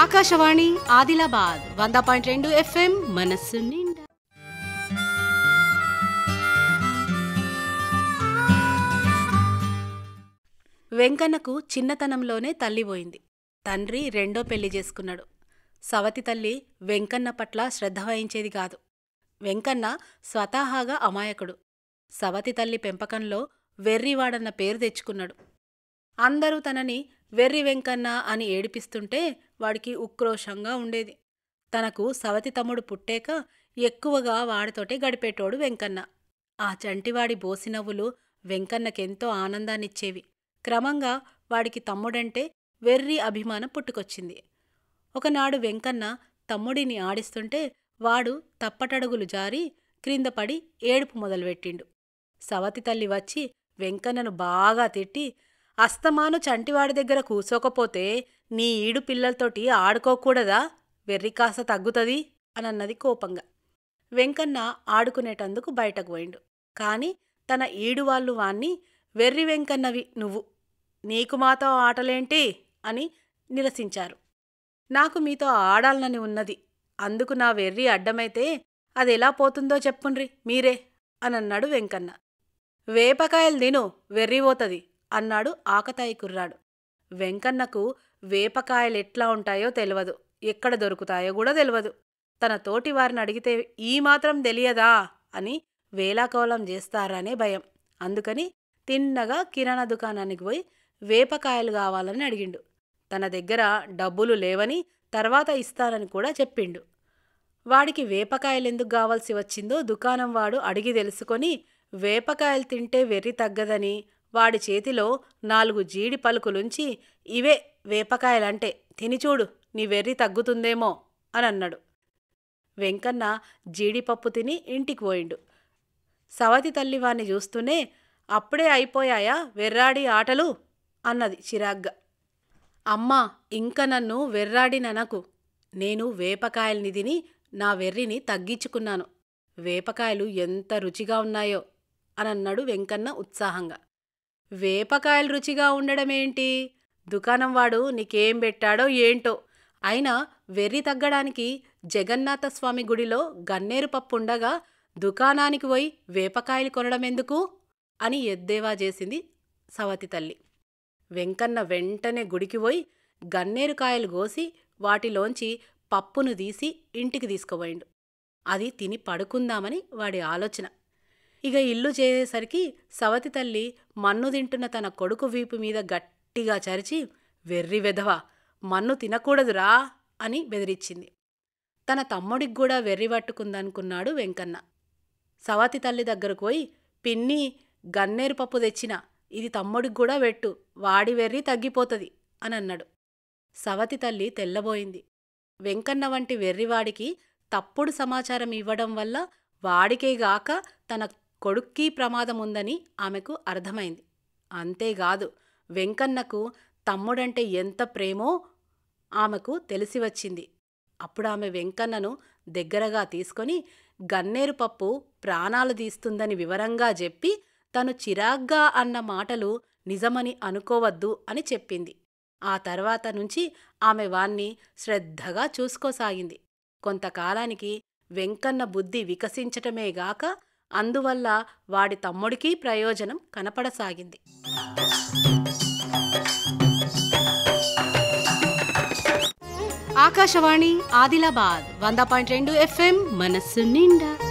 ఆకాశవాణి ఆదిలాబాద్ వంద పాయింట్ రెండు ఎఫ్ఎం మనస్సు నిండా వెంకన్నకు చిన్నతనంలోనే తల్లి పోయింది తండ్రి రెండో పెళ్లి చేసుకున్నాడు సవతి తల్లి వెంకన్న పట్ల శ్రద్ధ వహించేది కాదు వెంకన్న స్వతహాగా అమాయకుడు సవతి తల్లి పెంపకంలో వెర్రివాడన్న పేరు తెచ్చుకున్నాడు అందరూ తనని వెర్రి వెంకన్న అని ఏడిపిస్తుంటే వాడికి ఉక్రోషంగా ఉండేది తనకు సవతి తమ్ముడు పుట్టాక ఎక్కువగా వాడితోటే గడిపేటోడు వెంకన్న ఆ చంటివాడి బోసినవ్వులు వెంకన్నకెంతో ఆనందాన్నిచ్చేవి క్రమంగా వాడికి తమ్ముడంటే వెర్రి అభిమానం పుట్టుకొచ్చింది ఒకనాడు వెంకన్న తమ్ముడిని ఆడిస్తుంటే వాడు తప్పటడుగులు జారి క్రిందపడి ఏడుపు మొదలుపెట్టిండు సవతి తల్లి వచ్చి వెంకన్నను బాగా తిట్టి అస్తమాను చంటివాడి దగ్గర కూసోకపోతే నీ ఈడు పిల్లలతోటి ఆడుకోకూడదా వెర్రి కాస్త తగ్గుతది అనన్నది కోపంగా వెంకన్న ఆడుకునేటందుకు బయటకు పోయిండు కాని తన ఈడు వాళ్ళు వాణ్ణి వెర్రి వెంకన్నవి నువ్వు నీకు మాతో ఆటలేంటి అని నిరసించారు నాకు మీతో ఆడాలనని ఉన్నది అందుకు నా వెర్రి అడ్డమైతే అది ఎలా పోతుందో చెప్పుండ్రి మీరే అనన్నాడు వెంకన్న వేపకాయలు తిను పోతది అన్నాడు ఆకతాయి కుర్రాడు వెంకన్నకు వేపకాయలెట్లా ఉంటాయో తెలియదు ఎక్కడ దొరుకుతాయో కూడా తెలియదు తన తోటి వారిని అడిగితే ఈ మాత్రం తెలియదా అని వేలాకోలం చేస్తారనే భయం అందుకని తిన్నగా కిరాణా దుకాణానికి పోయి వేపకాయలు కావాలని అడిగిండు తన దగ్గర డబ్బులు లేవని తర్వాత ఇస్తానని కూడా చెప్పిండు వాడికి వేపకాయలు ఎందుకు కావాల్సి వచ్చిందో దుకాణం వాడు అడిగి తెలుసుకొని వేపకాయలు తింటే వెర్రి తగ్గదని వాడి చేతిలో నాలుగు జీడి పలుకులుంచి ఇవే వేపకాయలంటే తినిచూడు నీ వెర్రి తగ్గుతుందేమో అని అన్నాడు వెంకన్న జీడిపప్పు తిని ఇంటికి పోయిండు సవతి తల్లి వాణ్ణి చూస్తూనే అప్పుడే అయిపోయాయా వెర్రాడి ఆటలు అన్నది చిరాగ్గా అమ్మా ఇంకా నన్ను వెర్రాడి ననకు నేను వేపకాయల్ని తిని నా వెర్రిని తగ్గించుకున్నాను వేపకాయలు ఎంత రుచిగా ఉన్నాయో అని అన్నాడు వెంకన్న ఉత్సాహంగా వేపకాయలు రుచిగా ఉండడమేంటి దుకాణం వాడు నీకేం పెట్టాడో ఏంటో అయినా వెర్రి తగ్గడానికి జగన్నాథ స్వామి గుడిలో గన్నేరు పప్పు ఉండగా దుకాణానికి పోయి వేపకాయలు కొనడం ఎందుకు అని ఎద్దేవా చేసింది సవతి తల్లి వెంకన్న వెంటనే గుడికి పోయి గన్నేరు కాయలు కోసి వాటిలోంచి పప్పును తీసి ఇంటికి తీసుకుపోయిండు అది తిని పడుకుందామని వాడి ఆలోచన ఇక ఇల్లు చేసేసరికి సవతి తల్లి మన్ను తింటున్న తన కొడుకు వీపు మీద గట్టిగా చరిచి వెర్రి వెధవ మన్ను తినకూడదురా అని బెదిరించింది తన తమ్ముడికి కూడా వెర్రి పట్టుకుందనుకున్నాడు వెంకన్న సవతి తల్లి దగ్గరకు పోయి పిన్ని గన్నేరు పప్పు తెచ్చిన ఇది తమ్ముడికి కూడా పెట్టు వాడి వెర్రి తగ్గిపోతుంది అని అన్నాడు సవతి తల్లి తెల్లబోయింది వెంకన్న వంటి వెర్రివాడికి తప్పుడు సమాచారం ఇవ్వడం వల్ల వాడికేగాక తన కొడుక్కీ ప్రమాదముందని ఆమెకు అర్థమైంది అంతేకాదు వెంకన్నకు తమ్ముడంటే ఎంత ప్రేమో ఆమెకు తెలిసివచ్చింది అప్పుడామె అప్పుడు ఆమె వెంకన్నను దగ్గరగా తీసుకొని గన్నేరు పప్పు ప్రాణాలు తీస్తుందని వివరంగా చెప్పి తను చిరాగ్గా అన్న మాటలు నిజమని అనుకోవద్దు అని చెప్పింది ఆ తర్వాత నుంచి ఆమె వాణ్ణి శ్రద్ధగా చూసుకోసాగింది కొంతకాలానికి వెంకన్న బుద్ధి వికసించటమేగాక అందువల్ల వాడి తమ్ముడికి ప్రయోజనం కనపడసాగింది ఆకాశవాణి ఆదిలాబాద్ వంద పాయింట్ రెండు ఎఫ్ఎం మనస్సు నిండా